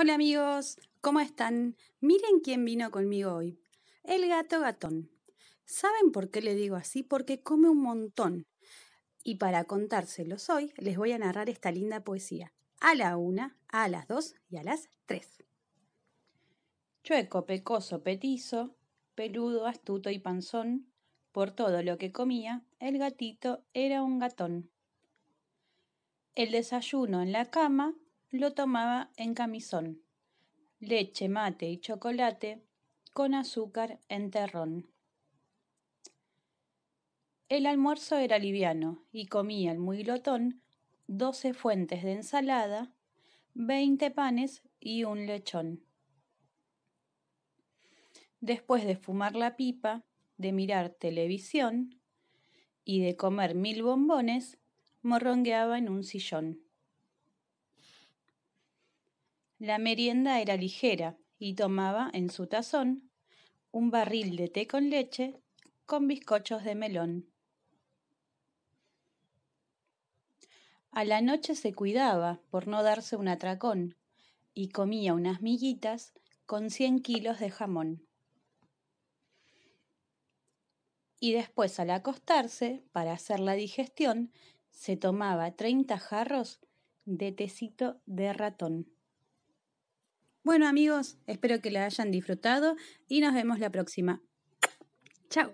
Hola amigos, ¿cómo están? Miren quién vino conmigo hoy. El gato gatón. ¿Saben por qué le digo así? Porque come un montón. Y para contárselos hoy, les voy a narrar esta linda poesía. A la una, a las dos y a las tres. Chueco, pecoso, petizo, peludo, astuto y panzón, por todo lo que comía, el gatito era un gatón. El desayuno en la cama lo tomaba en camisón, leche, mate y chocolate con azúcar en terrón. El almuerzo era liviano y comía el muy lotón doce fuentes de ensalada, veinte panes y un lechón. Después de fumar la pipa, de mirar televisión y de comer mil bombones, morrongueaba en un sillón. La merienda era ligera y tomaba en su tazón un barril de té con leche con bizcochos de melón. A la noche se cuidaba por no darse un atracón y comía unas miguitas con 100 kilos de jamón. Y después al acostarse, para hacer la digestión, se tomaba 30 jarros de tecito de ratón. Bueno amigos, espero que la hayan disfrutado y nos vemos la próxima. Chao.